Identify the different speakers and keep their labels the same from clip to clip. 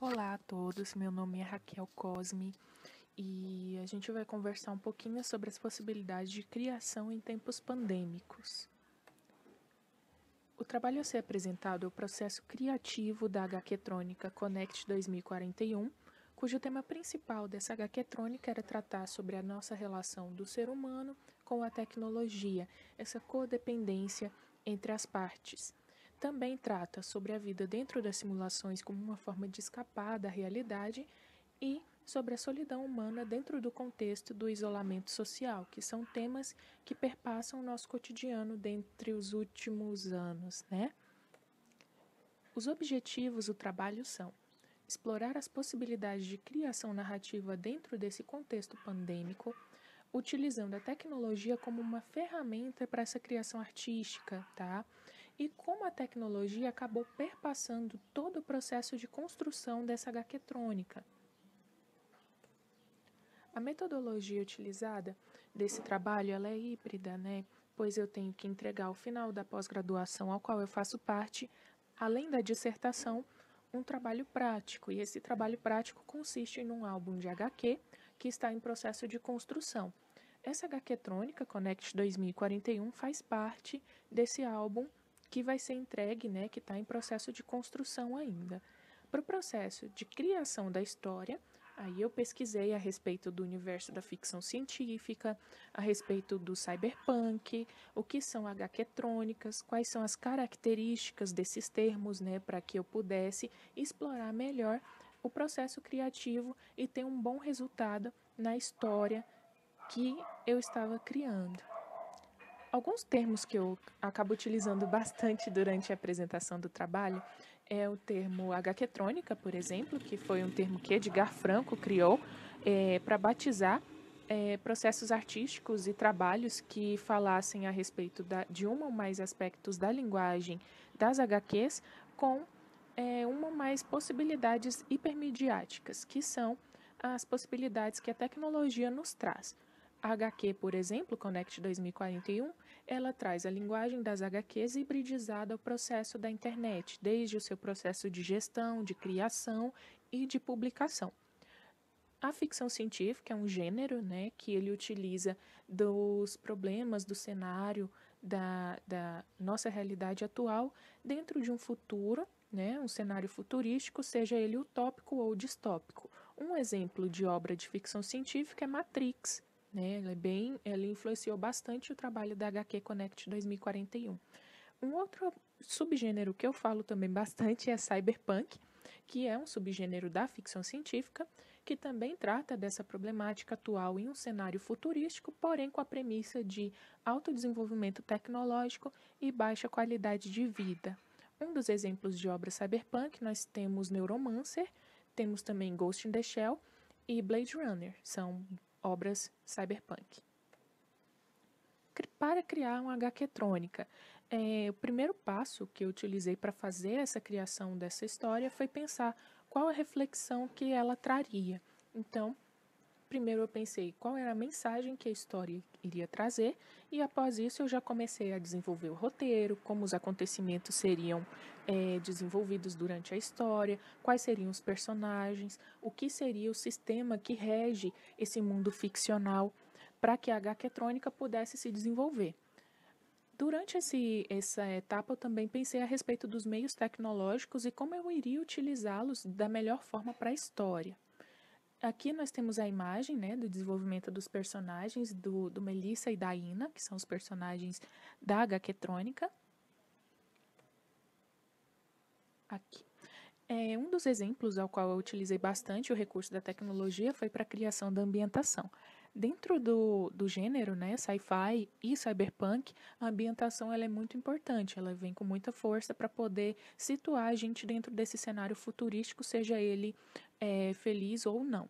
Speaker 1: Olá a todos, meu nome é Raquel Cosme e a gente vai conversar um pouquinho sobre as possibilidades de criação em tempos pandêmicos. O trabalho a ser apresentado é o processo criativo da HQtrônica Connect 2041, cujo tema principal dessa HQtrônica era tratar sobre a nossa relação do ser humano com a tecnologia, essa codependência entre as partes também trata sobre a vida dentro das simulações como uma forma de escapar da realidade e sobre a solidão humana dentro do contexto do isolamento social, que são temas que perpassam o nosso cotidiano dentre os últimos anos, né? Os objetivos do trabalho são explorar as possibilidades de criação narrativa dentro desse contexto pandêmico, utilizando a tecnologia como uma ferramenta para essa criação artística, tá? e como a tecnologia acabou perpassando todo o processo de construção dessa HQtrônica. A metodologia utilizada desse trabalho ela é híbrida, né? pois eu tenho que entregar ao final da pós-graduação ao qual eu faço parte, além da dissertação, um trabalho prático. E esse trabalho prático consiste em um álbum de HQ que está em processo de construção. Essa HQ Trônica Connect 2041 faz parte desse álbum que vai ser entregue, né, que está em processo de construção ainda. Para o processo de criação da história, aí eu pesquisei a respeito do universo da ficção científica, a respeito do cyberpunk, o que são HQtrônicas, quais são as características desses termos, né, para que eu pudesse explorar melhor o processo criativo e ter um bom resultado na história que eu estava criando. Alguns termos que eu acabo utilizando bastante durante a apresentação do trabalho é o termo HQtrônica, por exemplo, que foi um termo que Edgar Franco criou é, para batizar é, processos artísticos e trabalhos que falassem a respeito da, de um ou mais aspectos da linguagem das HQs com é, uma ou mais possibilidades hipermediáticas, que são as possibilidades que a tecnologia nos traz. A HQ, por exemplo, Connect 2041, ela traz a linguagem das HQs hibridizada ao processo da internet, desde o seu processo de gestão, de criação e de publicação. A ficção científica é um gênero né, que ele utiliza dos problemas do cenário da, da nossa realidade atual dentro de um futuro, né, um cenário futurístico, seja ele utópico ou distópico. Um exemplo de obra de ficção científica é Matrix, né? Ela é bem, ela influenciou bastante o trabalho da HQ Connect 2041. Um outro subgênero que eu falo também bastante é cyberpunk, que é um subgênero da ficção científica, que também trata dessa problemática atual em um cenário futurístico, porém com a premissa de alto desenvolvimento tecnológico e baixa qualidade de vida. Um dos exemplos de obras cyberpunk nós temos Neuromancer, temos também Ghost in the Shell e Blade Runner. São obras cyberpunk. Para criar uma HQ trônica, é, o primeiro passo que eu utilizei para fazer essa criação dessa história foi pensar qual a reflexão que ela traria. Então, Primeiro eu pensei qual era a mensagem que a história iria trazer, e após isso eu já comecei a desenvolver o roteiro, como os acontecimentos seriam é, desenvolvidos durante a história, quais seriam os personagens, o que seria o sistema que rege esse mundo ficcional para que a HQ Trônica pudesse se desenvolver. Durante esse, essa etapa, eu também pensei a respeito dos meios tecnológicos e como eu iria utilizá-los da melhor forma para a história. Aqui nós temos a imagem né, do desenvolvimento dos personagens do, do Melissa e da Ina, que são os personagens da HQ Aqui. É, um dos exemplos ao qual eu utilizei bastante o recurso da tecnologia foi para a criação da ambientação. Dentro do, do gênero, né, sci-fi e cyberpunk, a ambientação ela é muito importante, ela vem com muita força para poder situar a gente dentro desse cenário futurístico, seja ele é, feliz ou não.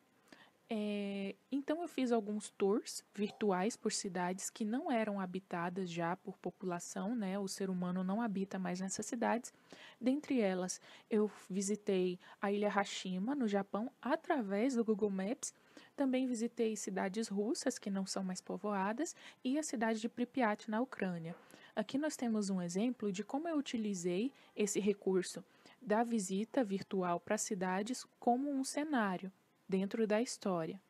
Speaker 1: É, então eu fiz alguns tours virtuais por cidades que não eram habitadas já por população, né? O ser humano não habita mais nessas cidades. Dentre elas, eu visitei a ilha Hashima, no Japão, através do Google Maps. Também visitei cidades russas que não são mais povoadas e a cidade de Pripyat, na Ucrânia. Aqui nós temos um exemplo de como eu utilizei esse recurso da visita virtual para cidades como um cenário dentro da história.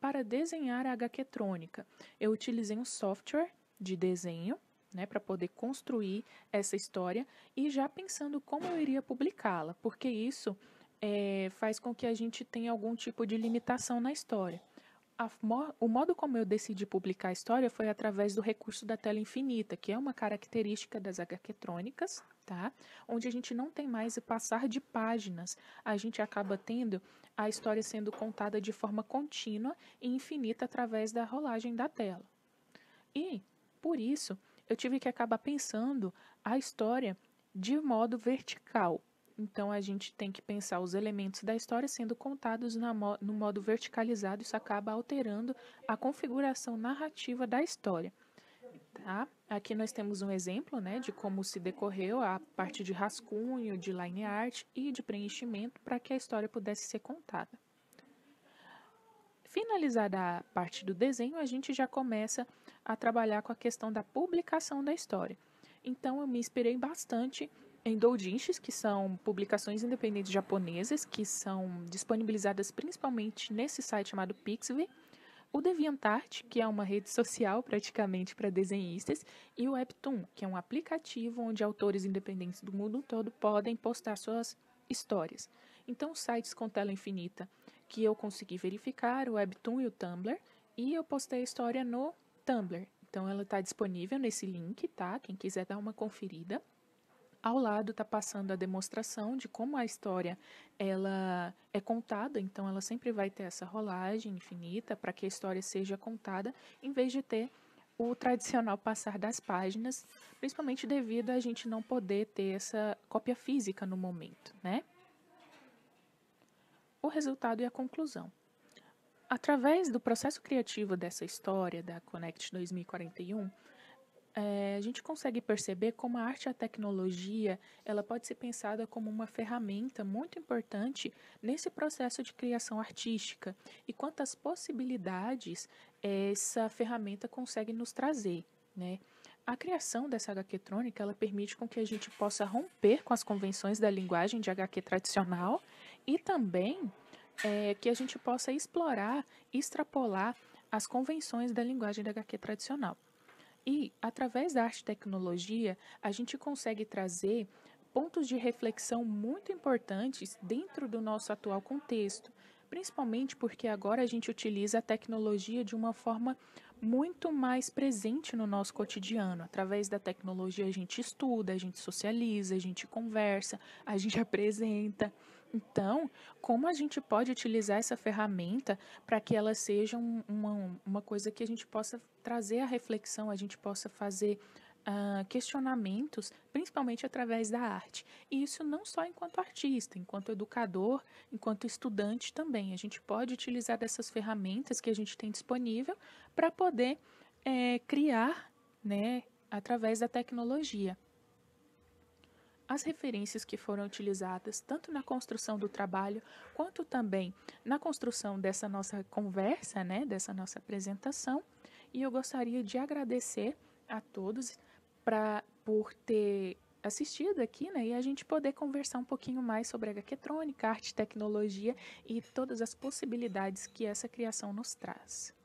Speaker 1: Para desenhar a HQtrônica, eu utilizei um software de desenho né, para poder construir essa história e já pensando como eu iria publicá-la, porque isso é, faz com que a gente tenha algum tipo de limitação na história. A, o modo como eu decidi publicar a história foi através do recurso da tela infinita, que é uma característica das HQtrônicas, tá? Onde a gente não tem mais o passar de páginas, a gente acaba tendo a história sendo contada de forma contínua e infinita através da rolagem da tela. E, por isso, eu tive que acabar pensando a história de modo vertical. Então, a gente tem que pensar os elementos da história sendo contados no modo verticalizado, isso acaba alterando a configuração narrativa da história. Tá? Aqui nós temos um exemplo né, de como se decorreu a parte de rascunho, de line art e de preenchimento para que a história pudesse ser contada. Finalizada a parte do desenho, a gente já começa a trabalhar com a questão da publicação da história. Então, eu me inspirei bastante em doujinshis, que são publicações independentes japonesas, que são disponibilizadas principalmente nesse site chamado Pixvi, o DeviantArt, que é uma rede social praticamente para desenhistas, e o Webtoon, que é um aplicativo onde autores independentes do mundo todo podem postar suas histórias. Então, sites com tela infinita que eu consegui verificar, o Webtoon e o Tumblr, e eu postei a história no Tumblr. Então, ela está disponível nesse link, tá? Quem quiser dar uma conferida. Ao lado está passando a demonstração de como a história ela é contada, então ela sempre vai ter essa rolagem infinita para que a história seja contada, em vez de ter o tradicional passar das páginas, principalmente devido a gente não poder ter essa cópia física no momento, né? O resultado e a conclusão. Através do processo criativo dessa história da Connect 2041, é, a gente consegue perceber como a arte e a tecnologia ela pode ser pensada como uma ferramenta muito importante nesse processo de criação artística e quantas possibilidades essa ferramenta consegue nos trazer, né? A criação dessa HQ trônica, ela permite com que a gente possa romper com as convenções da linguagem de HQ tradicional e também é, que a gente possa explorar, extrapolar as convenções da linguagem da HQ tradicional. E, através da arte e tecnologia, a gente consegue trazer pontos de reflexão muito importantes dentro do nosso atual contexto, principalmente porque agora a gente utiliza a tecnologia de uma forma muito mais presente no nosso cotidiano. Através da tecnologia a gente estuda, a gente socializa, a gente conversa, a gente apresenta. Então, como a gente pode utilizar essa ferramenta para que ela seja uma, uma coisa que a gente possa trazer a reflexão, a gente possa fazer Uh, questionamentos, principalmente através da arte. E isso não só enquanto artista, enquanto educador, enquanto estudante também. A gente pode utilizar dessas ferramentas que a gente tem disponível para poder é, criar, né, através da tecnologia. As referências que foram utilizadas tanto na construção do trabalho quanto também na construção dessa nossa conversa, né, dessa nossa apresentação, e eu gostaria de agradecer a todos pra, por ter assistido aqui, né, e a gente poder conversar um pouquinho mais sobre HQtrônica, arte, tecnologia e todas as possibilidades que essa criação nos traz.